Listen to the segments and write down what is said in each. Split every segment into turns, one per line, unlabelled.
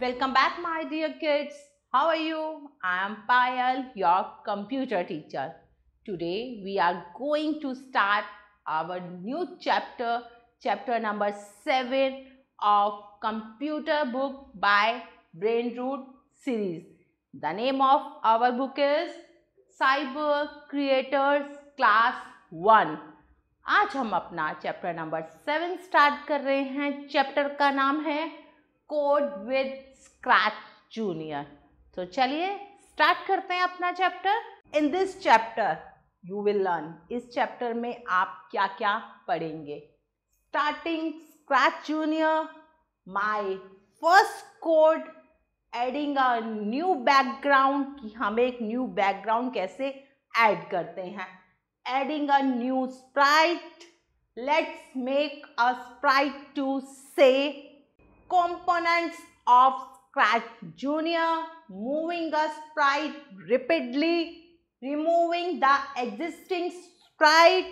Welcome back my dear kids. How are you? I am Payal, your computer teacher. Today we are going to start our new chapter, chapter number 7 of Computer Book by Brain Root series. The name of our book is Cyber Creators Class 1. आज हम अपना chapter number seven start कर रहे हैं chapter का नाम है code with scratch junior तो चलिए स्टार्ट करते हैं अपना chapter in this chapter you will learn इस चैप्टर में आप क्या क्या पढ़ेंगे starting Scratch Junior my first code adding a new background कि हम एक न्यू बैकग्राउंड कैसे ऐड करते हैं adding a new sprite let's make a sprite to से components of Scratch Junior, moving a sprite rapidly, removing the existing sprite,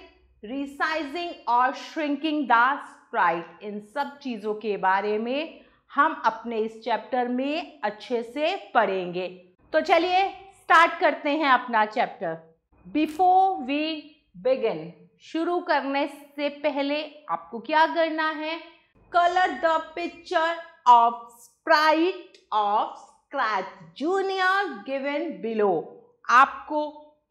resizing or shrinking the sprite. in sab cheezon ke bare mein hum apne is chapter mein acche se padhenge to chaliye start karte hain apna chapter before we begin शुरू करने से पहले आपको क्या करना है color the picture of sprite of scratch junior given below आपको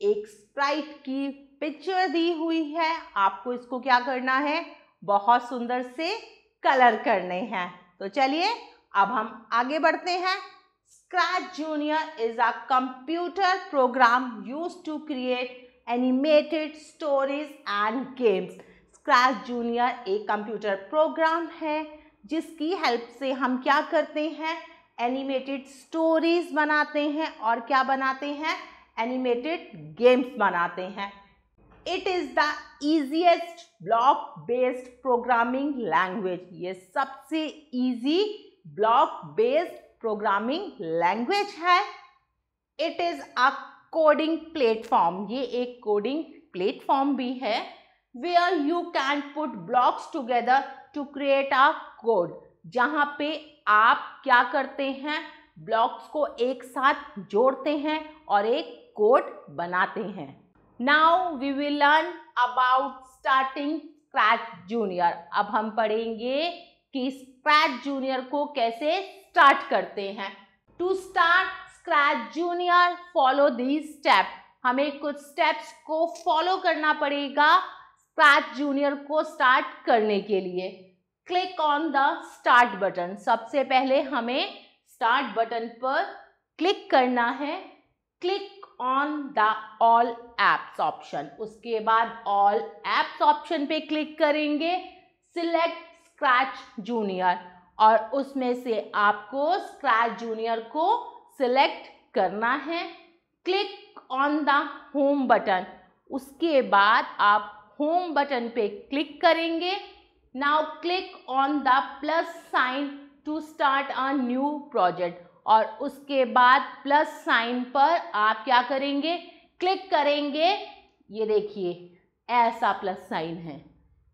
एक स्प्राइट की पिक्चर दी हुई है आपको इसको क्या करना है बहुत सुंदर से कलर करने हैं तो चलिए अब हम आगे बढ़ते हैं Scratch Junior is a computer program use to create animated stories and games Scratch Junior एक कंप्यूटर प्रोग्राम है जिसकी हेल्प से हम क्या करते हैं एनिमेटेड स्टोरीज बनाते हैं और क्या बनाते हैं एनिमेटेड गेम्स बनाते हैं it is the easiest block based programming language ये सबसे easy block based programming language है it is a coding platform ये एक कोडिंग प्लेटफॉर्म भी है where you can put blocks together to create a code जहाँ पे आप क्या करते हैं ब्लॉक्स को एक साथ जोड़ते हैं और एक कोड बनाते हैं now we will learn about starting Scratch Junior अब हम पढ़ेंगे कि स्क्रैच जूनियर को कैसे स्टार्ट करते हैं to start Scratch Junior follow the step हमें कुछ स्टेप्स को फॉलो करना पड़ेगा स्क्रैच जूनियर को स्टार्ट करने के लिए click on the start button सबसे पहले हमें स्टार्ट बटन पर क्लिक करना है click on the all apps option उसके बाद ऑल एप्स ऑप्शन पे क्लिक करेंगे सिलेक्ट स्क्रैच जूनियर और उसमें से आपको स्क्रैच जूनियर को सिलेक्ट करना है click on the home button उसके बाद आप होम बटन पे क्लिक करेंगे now click on the plus sign to start a new project और उसके बाद प्लस साइन पर आप क्या करेंगे क्लिक करेंगे ये देखिए ऐसा प्लस साइन है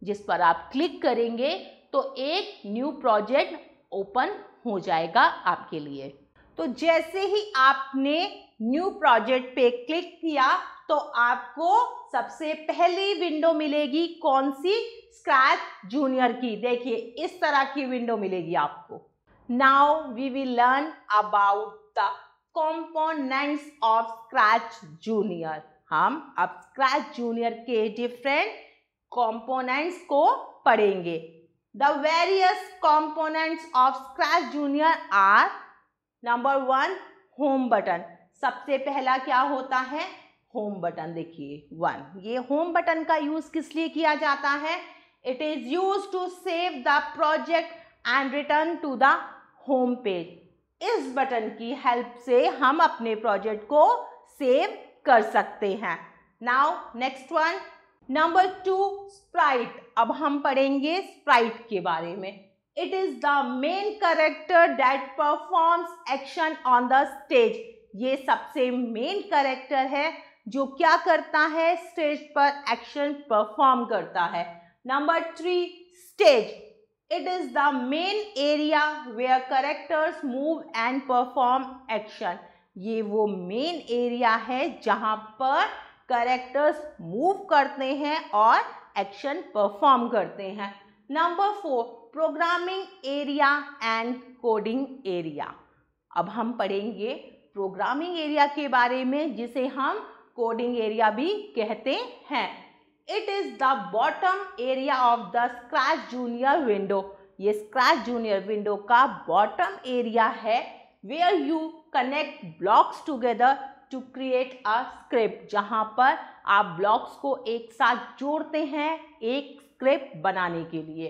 जिस पर आप क्लिक करेंगे तो एक न्यू प्रोजेक्ट ओपन हो जाएगा आपके लिए तो जैसे ही आपने न्यू प्रोजेक्ट पे क्लिक किया तो आपको सबसे पहली विंडो मिलेगी कौन सी स्क्रैच जूनियर की देखिए इस तरह की विंडो मिलेगी आपको now we will learn about the components of Scratch Junior हम अब स्क्रैच जूनियर के डिफरेंट कॉम्पोनेंट्स को पढ़ेंगे the various components of Scratch Junior are number one home button सबसे पहला क्या होता है होम बटन देखिए वन ये होम बटन का यूज किस लिए किया जाता है it is use to save the project and return to the home page इस बटन की हेल्प से हम अपने प्रोजेक्ट को सेव कर सकते हैं now next one number two sprite अब हम पढ़ेंगे स्प्राइट के बारे में it is the main character that performs action on the stage ये सबसे मेन करेक्टर है जो क्या करता है स्टेज पर एक्शन परफॉर्म करता है number three stage it is the main area where characters move and perform action ये वो मेन एरिया है जहां पर करेक्टर्स मूव करते हैं और एक्शन परफॉर्म करते हैं number four programming area and coding area अब हम पढ़ेंगे प्रोग्रामिंग एरिया के बारे में जिसे हम कोडिंग एरिया भी कहते हैं it is the bottom area of the Scratch Junior window ये स्क्रैच जूनियर विंडो का बॉटम एरिया है where you connect blocks together to create a script जहाँ पर आप ब्लॉक्स को एक साथ जोड़ते हैं एक स्क्रिप्ट बनाने के लिए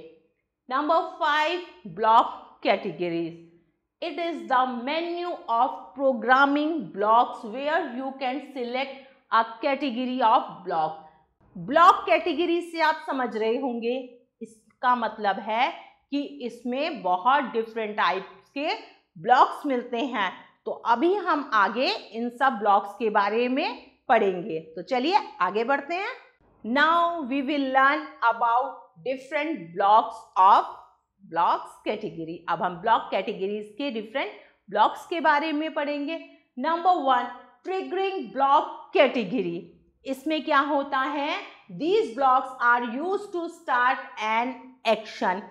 number five block categories it is the menu of programming blocks where you can select category of block block category से आप समझ रहे होंगे इसका मतलब है कि इसमें बहुत डिफरेंट टाइप्स के ब्लॉक्स मिलते हैं तो अभी हम आगे इन सब ब्लॉक्स के बारे में पढ़ेंगे तो चलिए आगे बढ़ते हैं now we will learn about different blocks of blocks category अब हम ब्लॉक कैटेगरीज के डिफरेंट ब्लॉक्स के बारे में पढ़ेंगे number one triggering block category इसमें क्या होता है these blocks are use to start an action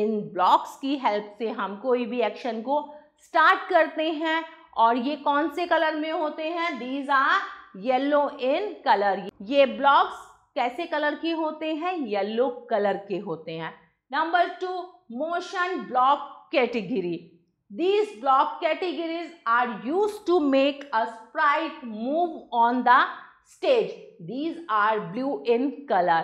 इन ब्लॉक्स की हेल्प से हम कोई भी एक्शन को स्टार्ट करते हैं और ये कौन से कलर में होते हैं these are yellow in colour ये ब्लॉक्स कैसे कलर के होते हैं येल्लो कलर के होते हैं number two motion block category these block categories are used to make a sprite move on the stage these are blue in color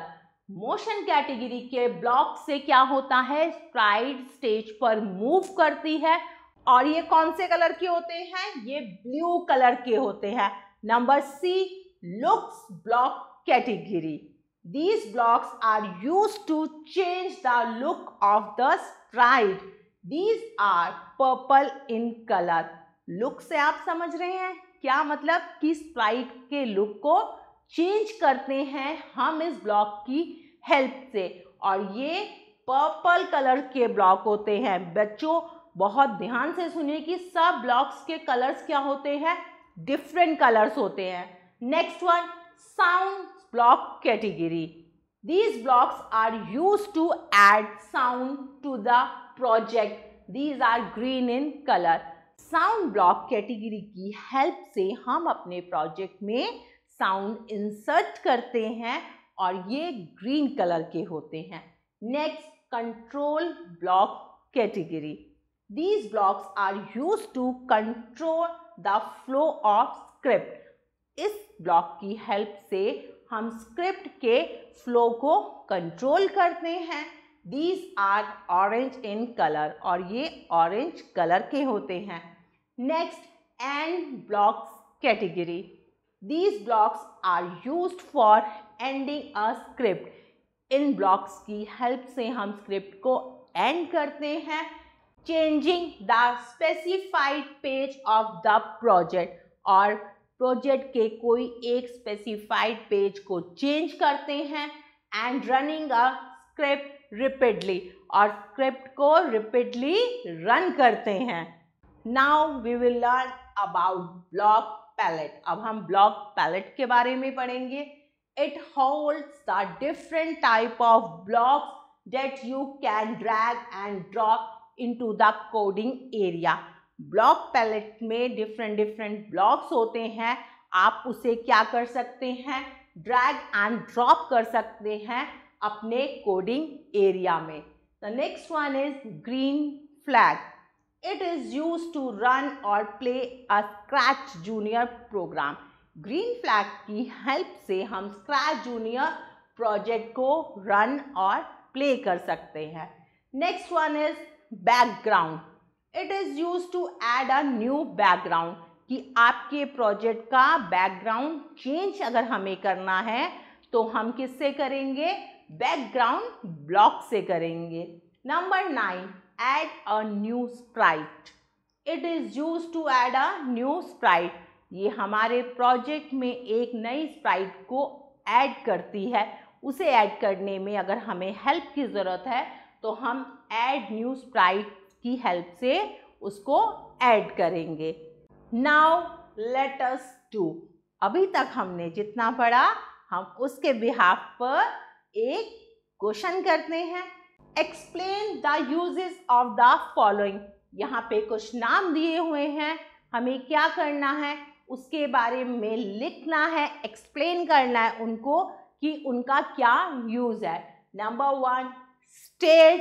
motion category के block से क्या होता है स्प्राइट स्टेज पर मूव करती है और ये कौन से कलर के होते हैं ये ब्लू कलर के होते हैं number C looks block category these blocks are used to change the look of the sprite these are purple in colour look से आप समझ रहे हैं क्या मतलब कि स्प्राइट के लुक को चेंज करते हैं हम इस ब्लॉक की हेल्प से और ये पर्पल कलर के ब्लॉक होते हैं बच्चों बहुत ध्यान से सुनिए कि सब ब्लॉक्स के कलर्स क्या होते हैं डिफरेंट कलर्स होते हैं next one sound block category these blocks are use to add sound to the project these are green in colour sound block category की हेल्प से हम अपने प्रोजेक्ट में साउंड इंसर्ट करते हैं और ये ग्रीन कलर के होते हैं next control block category these blocks are use to control the flow of script इस ब्लॉक की हेल्प से हम स्क्रिप्ट के फ्लो को कंट्रोल करते हैं these are orange in colour और ये ऑरेंज कलर के होते हैं next end blocks category these blocks are use for ending a script इन ब्लॉक्स की हेल्प से हम स्क्रिप्ट को एंड करते हैं changing the specified page of the project और प्रोजेक्ट के कोई एक स्पेसिफाइड पेज को चेंज करते हैं and running a script repeatedly और स्क्रिप्ट को रिपीडली रन करते हैं now we will learn about block palette अब हम ब्लॉक पैलेट के बारे में पढ़ेंगे it holds the different type of blocks that you can drag and drop into the coding area block palette में different different blocks होते हैं आप उसे क्या कर सकते हैं ड्रैग एंड ड्रॉप कर सकते हैं अपने कोडिंग एरिया में the next one is green flag it is use to run और play a Scratch Junior program green flag की हेल्प से हम स्क्रैच जूनियर प्रोजेक्ट को रन और प्ले कर सकते हैं next one is background it is use to add a new background कि आपके प्रोजेक्ट का बैकग्राउंड चेंज अगर हमें करना है तो हम किससे करेंगे बैकग्राउंड ब्लॉक से करेंगे number nine add a new sprite it is use to add a new sprite ये हमारे प्रोजेक्ट में एक नई स्प्राइट को ऐड करती है उसे ऐड करने में अगर हमें हेल्प की ज़रूरत है तो हम ऐड न्यू स्प्राइट की हेल्प से उसको ऐड करेंगे नाउ लेटस टू अभी तक हमने जितना पढ़ा हम उसके बिहाफ पर एक क्वेश्चन करते हैं explain the uses of the following यहाँ पे कुछ नाम दिए हुए हैं हमें क्या करना है उसके बारे में लिखना है एक्सप्लेन करना है उनको कि उनका क्या यूज़ है number one stage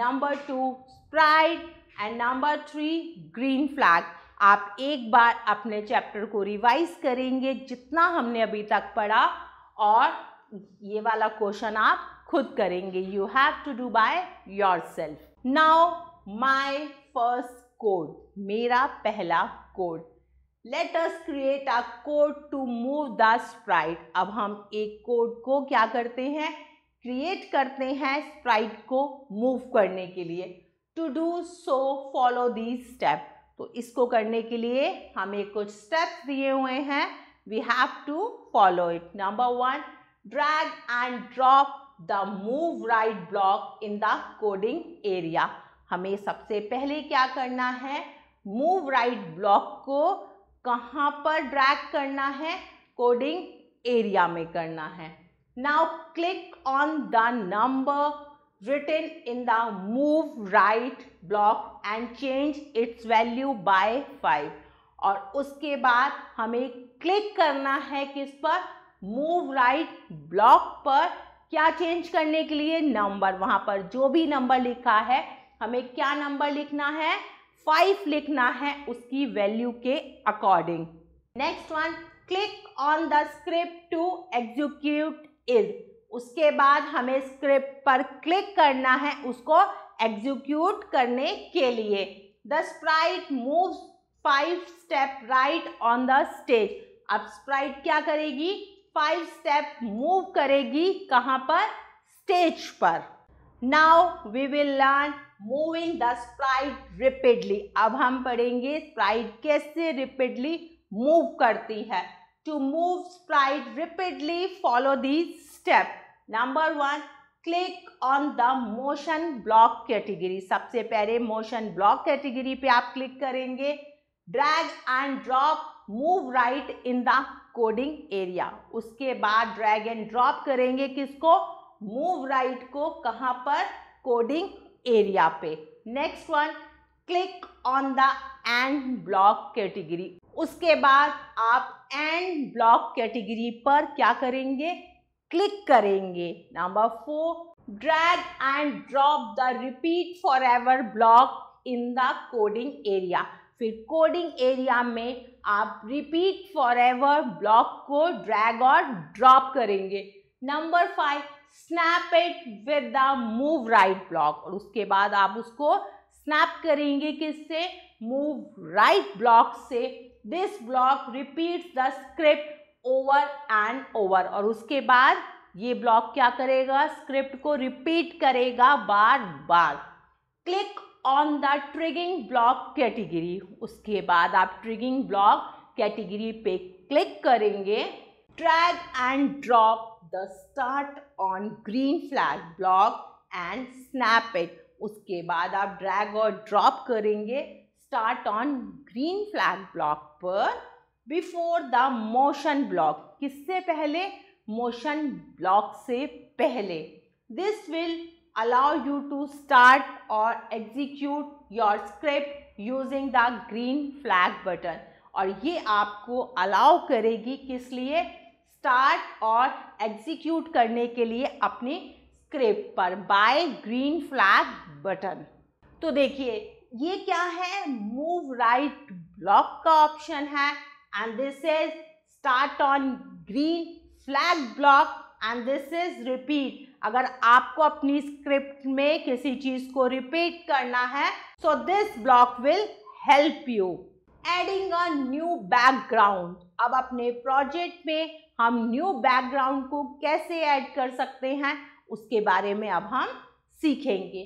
number two sprite and number three green flag आप एक बार अपने चैप्टर को रिवाइज करेंगे जितना हमने अभी तक पढ़ा और ये वाला क्वेश्चन आप खुद करेंगे you have to do by yourself now my first code मेरा पहला code let us create a code to move the sprite अब हम एक कोड को क्या करते हैं क्रिएट करते हैं स्प्राइट को मूव करने के लिए to do so follow the step तो इसको करने के लिए हमें कुछ स्टेप्स दिए हुए हैं we have to follow it number one drag and drop the move right block in the coding area हमें सबसे पहले क्या करना है मूव राइट ब्लॉक को कहाँ पर ड्रैग करना है कोडिंग एरिया में करना है now click on the number written in the move right block and change its value by five और उसके बाद हमें क्लिक करना है किस पर मूव राइट ब्लॉक पर क्या चेंज करने के लिए नंबर वहां पर जो भी नंबर लिखा है हमें क्या नंबर लिखना है फाइव लिखना है उसकी वैल्यू के according next one click on the script to execute is उसके बाद हमें स्क्रिप्ट पर क्लिक करना है उसको एग्जीक्यूट करने के लिए the sprite move five step right on the stage अब स्प्राइट क्या करेगी फाइव स्टेप मूव करेगी कहां पर स्टेज पर now we will learn moving the sprite repeatedly अब हम पढ़ेंगे स्प्राइट कैसे रिपीडली मूव करती है to move sprite repeatedly follow the step number one click on the motion block category सबसे पहले मोशन ब्लॉक कैटेगरी पे आप क्लिक करेंगे drag and drop move right in the coding area उसके बाद ड्रैग एंड ड्रॉप करेंगे किसको move right right को कहां पर कोडिंग एरिया पे next one click on the end block category उसके बाद आप एंड ब्लॉक कैटेगरी पर क्या करेंगे क्लिक करेंगे number four drag and drop the repeat forever block in the coding area फिर कोडिंग एरिया में आप रिपीट फॉर एवर ब्लॉक को ड्रैग और ड्रॉप करेंगे number five snap it with the move right block और उसके बाद आप उसको स्नैप करेंगे किससे मूव राइट ब्लॉक से this block repeat the script over and over और उसके बाद ये ब्लॉक क्या करेगा स्क्रिप्ट को रिपीट करेगा बार बार click on the triggering block category उसके बाद आप ट्रिगिंग ब्लॉक कैटेगरी पे क्लिक करेंगे drag and drop the start on green flag block and snap it उसके बाद आप ड्रैग और ड्रॉप करेंगे start on green flag block पर बिफोर द मोशन ब्लॉक किससे पहले मोशन ब्लॉक से पहले this will allow you to start और execute your script using the green flag button और ये आपको अलाउ करेगी किस लिए स्टार्ट और एग्जीक्यूट करने के लिए अपनी स्क्रिप्ट पर बाय ग्रीन फ्लैग बटन तो देखिए ये क्या है मूव राइट ब्लॉक का ऑप्शन है and this is start on green flag block and this is repeat अगर आपको अपनी स्क्रिप्ट में किसी चीज को रिपीट करना है so this block will help you adding a new background अब अपने प्रोजेक्ट में हम न्यू बैकग्राउंड को कैसे ऐड कर सकते हैं उसके बारे में अब हम सीखेंगे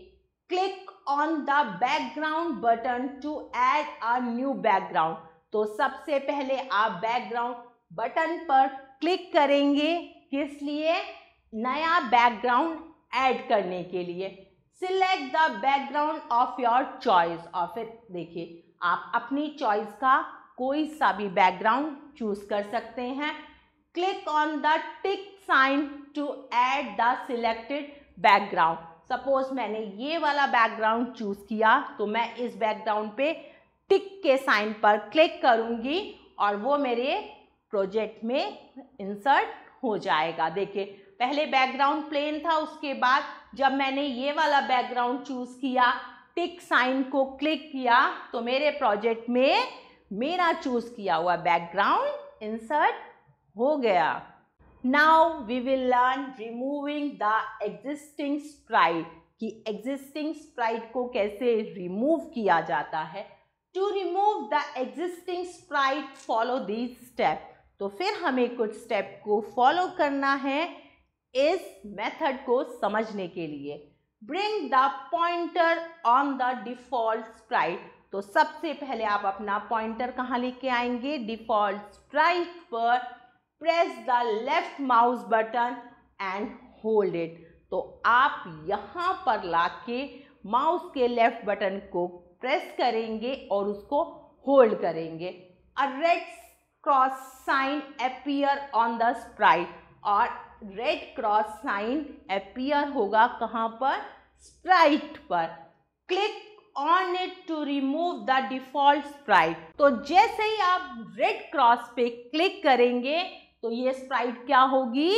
click on the background button to add a new background तो सबसे पहले आप बैकग्राउंड बटन पर क्लिक करेंगे किस लिए नया बैकग्राउंड ऐड करने के लिए select the background of your choice और फिर देखिए आप अपनी चॉइस का कोई सा भी बैकग्राउंड चूज कर सकते हैं click on the tick sign to add the selected background suppose मैंने ये वाला बैकग्राउंड चूज किया तो मैं इस बैकग्राउंड पे टिक के साइन पर क्लिक करूंगी और वो मेरे प्रोजेक्ट में इंसर्ट हो जाएगा देखिए पहले बैकग्राउंड प्लेन था उसके बाद जब मैंने ये वाला बैकग्राउंड चूज़ किया टिक साइन को क्लिक किया तो मेरे प्रोजेक्ट में मेरा चूज़ किया हुआ बैकग्राउंड इंसर्ट हो गया now we will learn removing the existing sprite कि एग्जिस्टिंग स्प्राइट को कैसे रिमूव किया जाता है to remove the existing sprite follow these step तो फिर हमें कुछ स्टेप को फॉलो करना है इस मेथड को समझने के लिए bring the pointer on the default sprite तो सबसे पहले आप अपना पॉइंटर कहाँ लेके आएंगे डिफॉल्ट स्प्राइट पर press the left mouse button and hold it तो आप यहाँ पर लाके माउस के लेफ्ट बटन को प्रेस करेंगे और उसको होल्ड करेंगे a red cross sign appear on the sprite और रेड क्रॉस साइन अपियर होगा कहाँ पर स्प्राइट पर click on it to remove the default sprite तो जैसे ही आप रेड क्रॉस पे क्लिक करेंगे तो ये स्प्राइट क्या होगी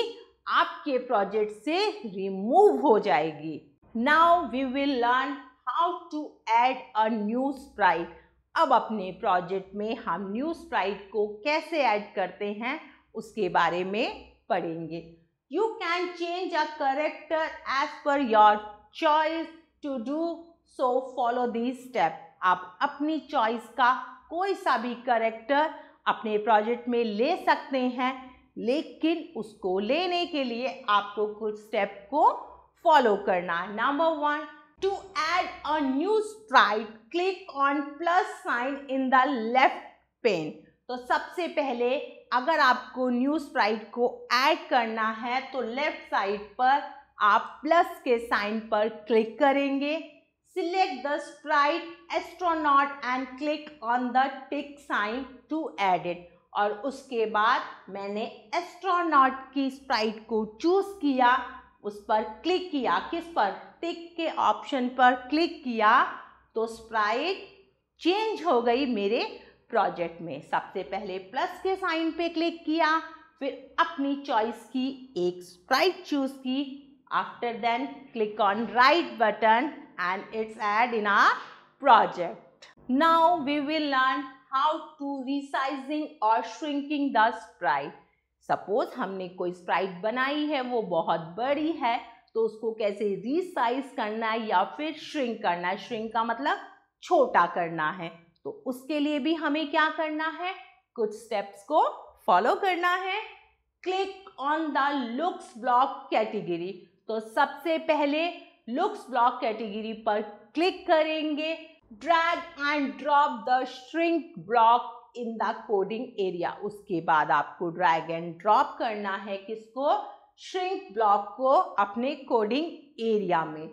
आपके प्रोजेक्ट से रिमूव हो जाएगी now we will learn how to add a new sprite अब अपने प्रोजेक्ट में हम न्यू स्प्राइट को कैसे ऐड करते हैं उसके बारे में पढ़ेंगे you can change a character as per your choice to do so follow these step आप अपनी चॉइस का कोई सा भी करेक्टर अपने प्रोजेक्ट में ले सकते हैं लेकिन उसको लेने के लिए आपको कुछ स्टेप को फॉलो करना है number one to add a new sprite click on plus sign in the left pane तो सबसे पहले अगर आपको न्यू स्प्राइट को ऐड करना है तो लेफ्ट साइड पर आप प्लस के साइन पर क्लिक करेंगे select the sprite astronaut and click on the tick sign to add it और उसके बाद मैंने एस्ट्रोनॉट की स्प्राइट को चूज़ किया उस पर क्लिक किया किस पर टिक के ऑप्शन पर क्लिक किया तो स्प्राइट चेंज हो गई मेरे प्रोजेक्ट में सबसे पहले प्लस के साइन पे क्लिक किया फिर अपनी चॉइस की एक स्प्राइट चूज की after then click on right button and it's add in our project now we will learn how to resizing और श्रिंकिंग द स्प्राइट सपोज हमने कोई स्प्राइट बनाई है वो बहुत बड़ी है तो उसको कैसे रिसाइज करना है या फिर श्रिंक करना है श्रिंक का मतलब छोटा करना है तो उसके लिए भी हमें क्या करना है कुछ स्टेप्स को फॉलो करना है click on the looks block category तो सबसे पहले लुक्स ब्लॉक कैटेगरी पर क्लिक करेंगे drag and drop the shrink block in the coding area उसके बाद आपको ड्रैग एंड ड्रॉप करना है किसको श्रिंक ब्लॉक को अपने कोडिंग एरिया में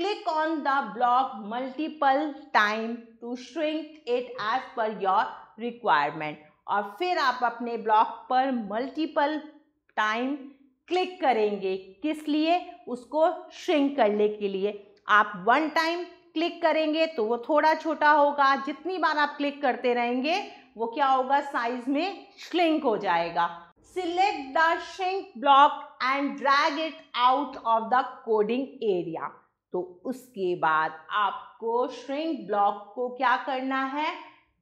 click on the block multiple time to shrink it as per your requirement और फिर आप अपने ब्लॉक पर मल्टीपल टाइम क्लिक करेंगे किस लिए उसको श्रिंक करने के लिए आप वन टाइम क्लिक करेंगे तो वो थोड़ा छोटा होगा जितनी बार आप क्लिक करते रहेंगे वो क्या होगा साइज में श्रिंक हो जाएगा select the shrink block and drag it out of the coding area तो उसके बाद आपको श्रिंक ब्लॉक को क्या करना है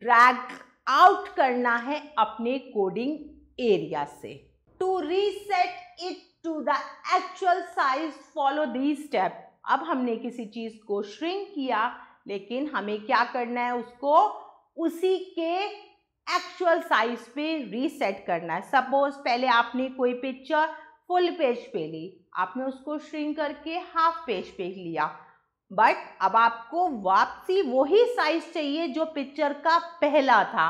ड्रैग आउट करना है अपने कोडिंग एरिया से to reset it to the actual size follow the step अब हमने किसी चीज़ को श्रिंक किया लेकिन हमें क्या करना है उसको उसी के एक्चुअल साइज पे रीसेट करना है सपोज पहले आपने कोई पिक्चर फुल पेज पे ली आपने उसको श्रिंक करके हाफ पेज पे लिया बट अब आपको वापसी वही साइज चाहिए जो पिक्चर का पहला था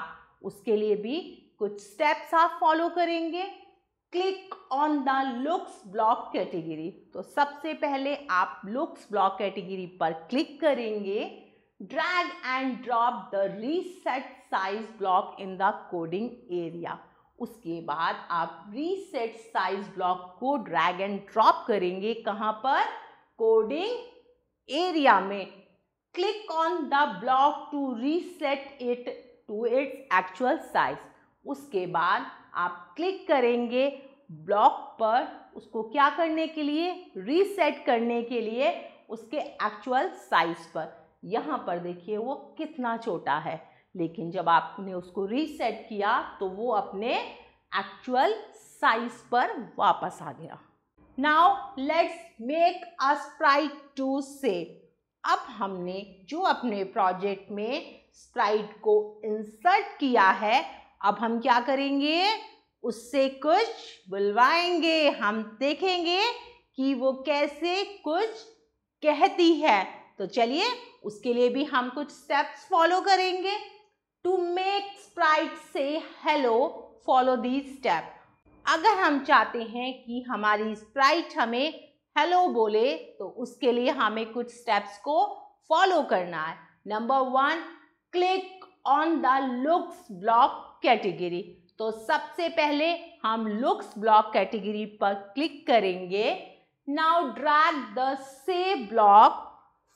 उसके लिए भी कुछ स्टेप्स आप फॉलो करेंगे click on the looks block category तो सबसे पहले आप लुक्स ब्लॉक कैटेगरी पर क्लिक करेंगे drag and drop the reset size block in the coding area उसके बाद आप रीसेट साइज ब्लॉक को ड्रैग एंड ड्रॉप करेंगे कहाँ पर कोडिंग एरिया में click on the block to reset it to its actual size उसके बाद आप क्लिक करेंगे ब्लॉक पर उसको क्या करने के लिए रीसेट करने के लिए उसके एक्चुअल साइज पर यहाँ पर देखिए वो कितना छोटा है लेकिन जब आपने उसको रीसेट किया तो वो अपने एक्चुअल साइज पर वापस आ गया now let's make a sprite to say अब हमने जो अपने प्रोजेक्ट में स्प्राइट को इंसर्ट किया है अब हम क्या करेंगे उससे कुछ बुलवाएंगे हम देखेंगे कि वो कैसे कुछ कहती है तो चलिए उसके लिए भी हम कुछ स्टेप्स फॉलो करेंगे to make sprite say hello follow the step अगर हम चाहते हैं कि हमारी स्प्राइट हमें हेलो बोले तो उसके लिए हमें कुछ स्टेप्स को फॉलो करना है number one click on the looks block category तो सबसे पहले हम लुक्स ब्लॉक कैटेगरी पर क्लिक करेंगे now drag the say block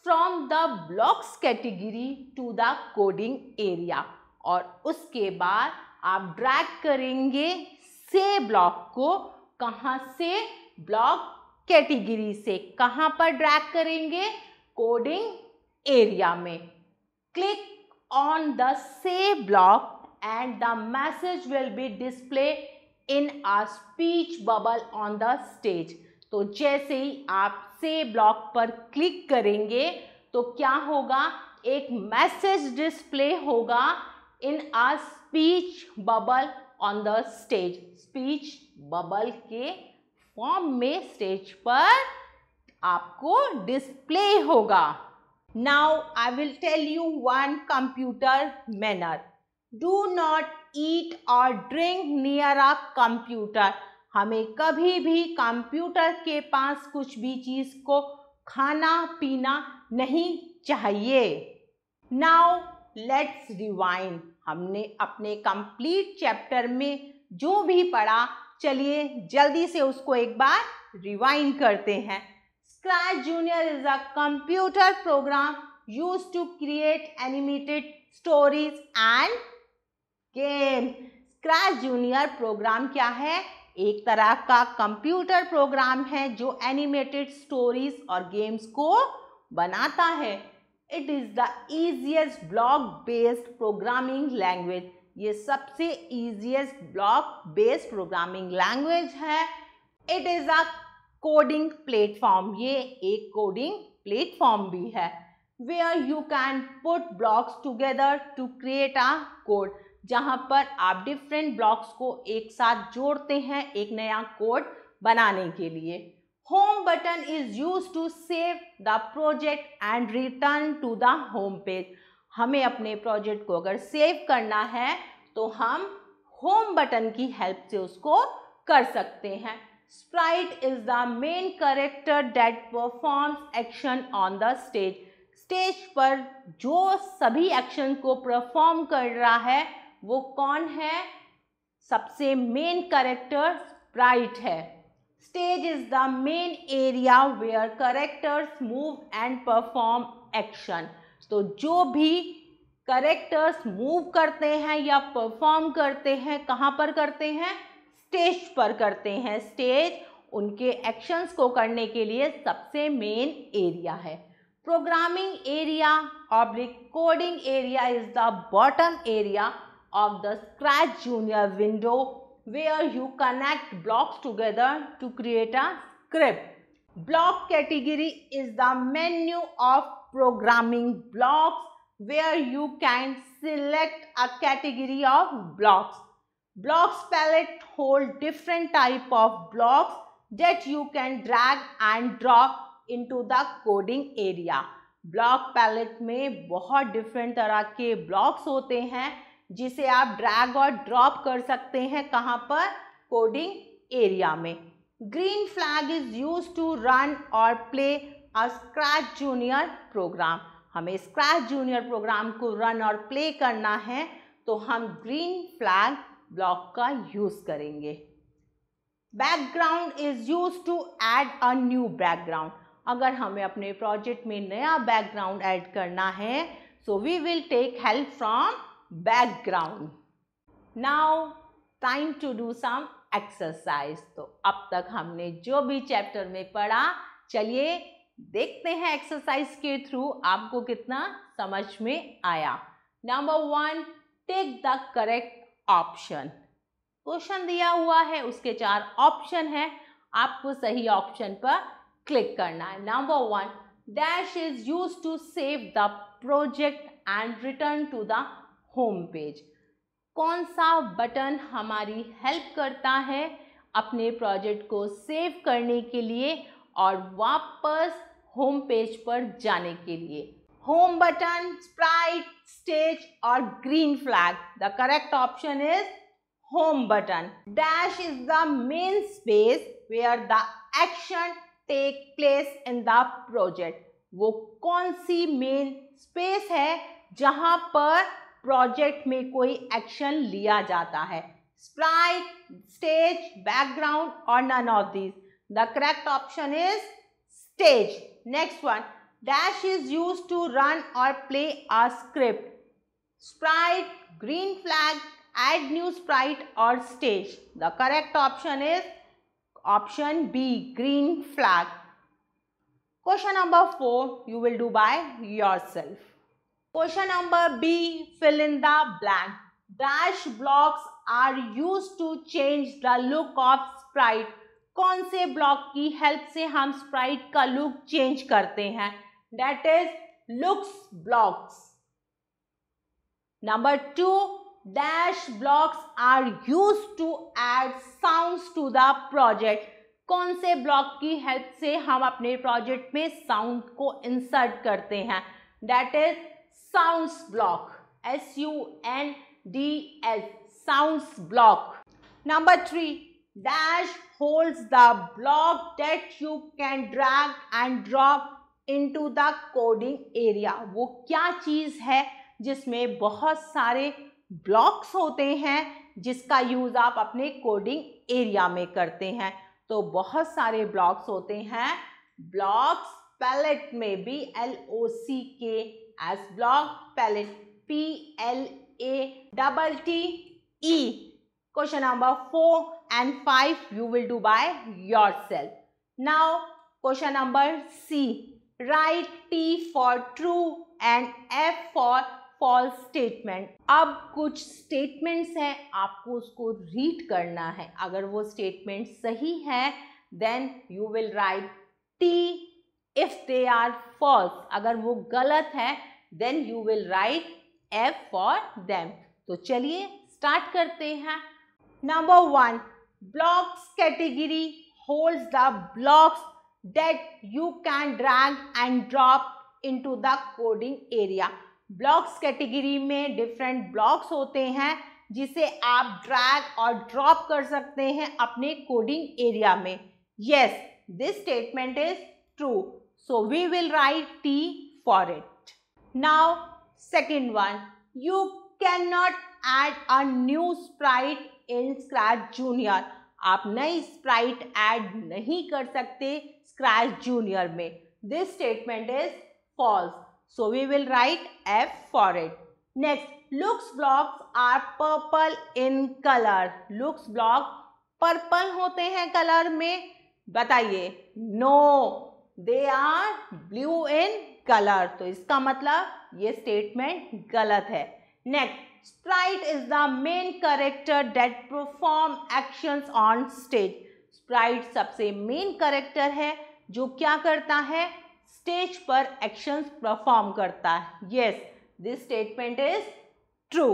from the blocks category to the coding area और उसके बाद आप ड्रैग करेंगे से ब्लॉक को कहाँ से ब्लॉक कैटेगरी से कहाँ पर ड्रैग करेंगे कोडिंग एरिया में click on the say block and the message will be display in a speech bubble on the stage तो जैसे ही आप से ब्लॉक पर क्लिक करेंगे तो क्या होगा एक मैसेज डिस्प्ले होगा in our speech bubble on the stage speech bubble के फॉर्म में स्टेज पर आपको डिस्प्ले होगा now I will tell you one computer manner do not eat और ड्रिंक नियर अ कंप्यूटर हमें कभी भी कंप्यूटर के पास कुछ भी चीज़ को खाना पीना नहीं चाहिए नाउ लेट्स रिवाइंड हमने अपने कंप्लीट चैप्टर में जो भी पढ़ा चलिए जल्दी से उसको एक बार रिवाइंड करते हैं Scratch Junior is a computer program use to create animated stories and game Scratch Junior program क्या है एक तरह का कंप्यूटर प्रोग्राम है जो एनिमेटेड स्टोरीज और गेम्स को बनाता है it is the easiest block based programming language ये सबसे easiest block based programming language है it is a coding platform ये एक कोडिंग प्लेटफॉर्म भी है where you can put blocks together to create a code जहाँ पर आप डिफरेंट ब्लॉक्स को एक साथ जोड़ते हैं एक नया कोड बनाने के लिए home button is use to save the project and return to the home page हमें अपने प्रोजेक्ट को अगर सेव करना है तो हम होम बटन की हेल्प से उसको कर सकते हैं sprite is the main character that performs action on the stage stage पर जो सभी एक्शन को परफॉर्म कर रहा है वो कौन है सबसे मेन करेक्टर स्प्राइट है stage is the main area where characters move and perform action तो जो भी करेक्टर्स मूव करते हैं या परफॉर्म करते हैं कहाँ पर करते हैं स्टेज पर करते हैं स्टेज उनके एक्शंस को करने के लिए सबसे मेन एरिया है programming area oblique coding area is the bottom area of the Scratch Junior window where you connect blocks together to create a script. Block category is the menu of programming blocks where you can select a category of blocks. Blocks palette hold different type of blocks that you can drag and drop into the coding area. Block palette में बहुत different तरह के blocks होते हैं जिसे आप drag और drop कर सकते हैं कहाँ पर कोडिंग एरिया में green flag is use to run और play a Scratch Junior program हमें स्क्रैच जूनियर प्रोग्राम को रन और प्ले करना है तो हम ग्रीन फ्लैग ब्लॉक का यूज़ करेंगे background is use to add a new background अगर हमें अपने प्रोजेक्ट में नया बैकग्राउंड ऐड करना है so we will take help from background now time to do some exercise तो अब तक हमने जो भी चैप्टर में पढ़ा चलिए देखते हैं एक्सरसाइज के थ्रू आपको कितना समझ में आया number one take the correct option question दिया हुआ है उसके चार ऑप्शन है आपको सही ऑप्शन पर क्लिक करना है number one dash is use to save the project and return to the home page कौन सा बटन हमारी हेल्प करता है अपने प्रोजेक्ट को सेव करने के लिए और वापस होम पेज पर जाने के लिए होम बटन स्प्राइट स्टेज और green flag the correct option is home button dash is the main space where the action take place in the project वो कौन सी मेन स्पेस है जहां पर प्रोजेक्ट में कोई एक्शन लिया जाता है स्प्राइट स्टेज बैकग्राउंड और none of this the correct option is stage next one dash is use to run और play a script sprite green flag add new sprite और stage the correct option is option B green flag question number four you will do by yourself question number B fill in the blank dash blocks are used to change the look of sprite कौन से block की help से हम Sprite का look change करते हैं that is looks blocks number two dash blocks are use to add sound to the project कौन से ब्लॉक की हेल्प से हम अपने प्रोजेक्ट में साउंड को इंसर्ट करते हैं that is sound block S U N D S sound block number three dash hold the block that you can drag and drop into the coding area वो क्या चीज है जिसमें बहुत सारे ब्लॉक्स होते हैं जिसका यूज आप अपने कोडिंग एरिया में करते हैं तो बहुत सारे ब्लॉक्स होते हैं ब्लॉक्स पैलेट में भी एल ओ सी के as block palette P L A double T E. Question number 4 and 5 you will do by yourself. Now question number C. Write T for true and F for false statement अब कुछ statements हैं आपको उसको read करना है अगर वो statement सही है then you will write T if they are false अगर वो गलत है then you will write F for them तो चलिए स्टार्ट करते हैं number one blocks category holds the blocks that you can drag and drop into the coding area blocks category में different blocks होते हैं जिसे आप ड्रैग और ड्रॉप कर सकते हैं अपने कोडिंग एरिया में yes this statement is true So we will write T for it. Now second one, you cannot add a new sprite in Scratch Junior. आप नई स्प्राइट ऐड नहीं कर सकते स्क्रैच जूनियर में this statement is false so we will write f for it next looks blocks are purple in color looks block purple होते हैं colour में बताइए no they are blue in colour तो इसका मतलब ये स्टेटमेंट गलत है next sprite is the main character that perform action on stage sprite सबसे मेन करेक्टर है जो क्या करता है स्टेज पर एक्शन परफॉर्म करता है yes this statement is true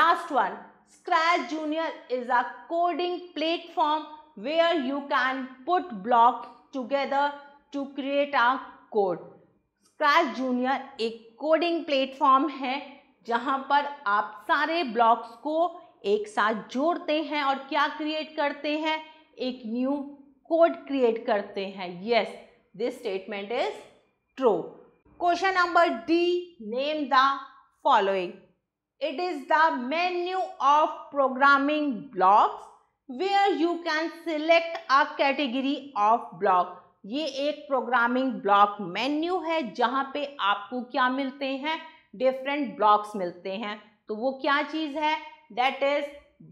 last one Scratch Junior is a coding platform where you can put block together to create a code Scratch Junior एक कोडिंग प्लेटफॉर्म है जहाँ पर आप सारे ब्लॉक्स को एक साथ जोड़ते हैं और क्या क्रिएट करते हैं एक न्यू कोड क्रिएट करते हैं yes this statement is true question number D name the following it is the menu of programming blocks where you can select a category of blocks ये एक प्रोग्रामिंग ब्लॉक मेन्यू है जहाँ पे आपको क्या मिलते हैं डिफरेंट ब्लॉक्स मिलते हैं तो वो क्या चीज़ है that is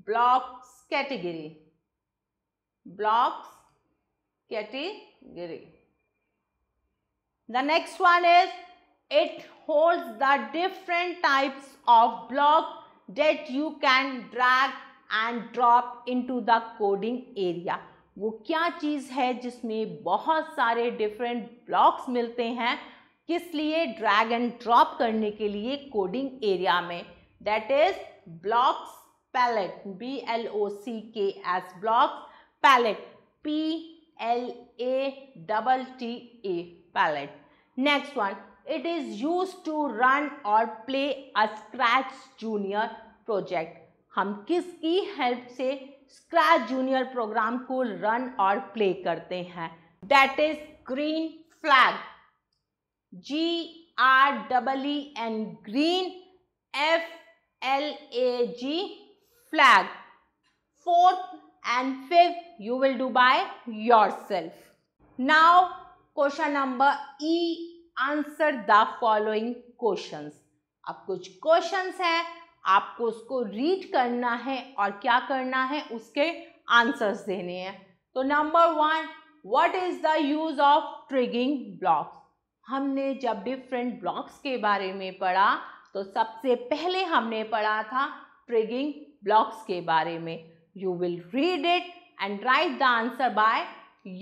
blocks category blocks category the next one is it hold the different types of block that you can drag and drop into the coding area वो क्या चीज़ है जिसमें बहुत सारे डिफरेंट ब्लॉक्स मिलते हैं किस लिए ड्रैग एंड ड्रॉप करने के लिए कोडिंग एरिया में that is blocks palette B L O C K S blocks palette P L A double T A palette next one it is use to run और play a Scratch Junior project हम किसकी help से Scratch Junior program को run और play करते हैं that is green flag G R double E N green F L A G flag fourth and fifth you will do by yourself now question number E answer the following question अब कुछ question हैं आपको उसको read करना है और क्या करना है उसके आंसर्स देने हैं तो number one what is the use of triggering blocks हमने जब डिफरेंट ब्लॉक्स के बारे में पढ़ा तो सबसे पहले हमने पढ़ा था ट्रिगिंग ब्लॉक्स के बारे में you will read it and write the answer by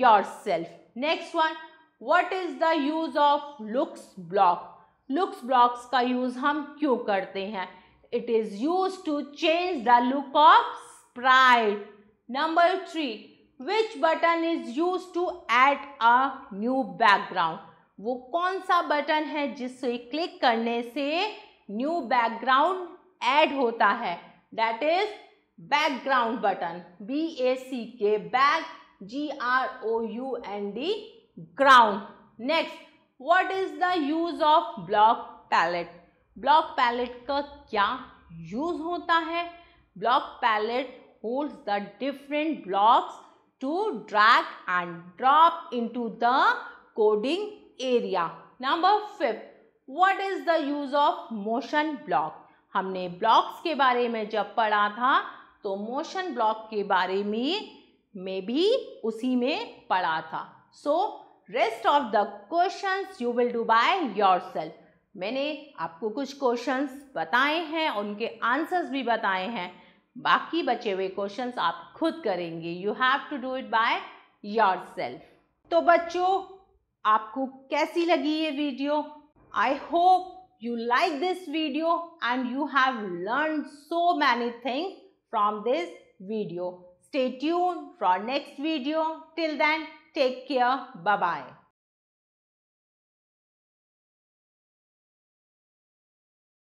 yourself next one what is the use of looks block looks blocks का यूज़ हम क्यों करते हैं it is use to change the look of sprite number three which button is use to add a new background वो कौन सा button है जिससे क्लिक करने से न्यू बैकग्राउंड एड होता है that is background button B A C K back G R O U N D ground next what is the use of block palette block palette का क्या use होता है block palette holds the different blocks to drag and drop into the coding area number fifth what is the use of motion block हमने blocks के बारे में जब पढ़ा था तो मोशन ब्लॉक के बारे में में भी उसी में पढ़ा था so rest of the questions you will do by yourself मैंने आपको कुछ क्वेश्चंस बताए हैं उनके आंसर्स भी बताए हैं बाकी बचे हुए क्वेश्चंस आप खुद करेंगे you have to do it by yourself तो बच्चों आपको कैसी लगी ये video I hope you like this video and you have learn so many thing from this video stay tune for next video till then take care bye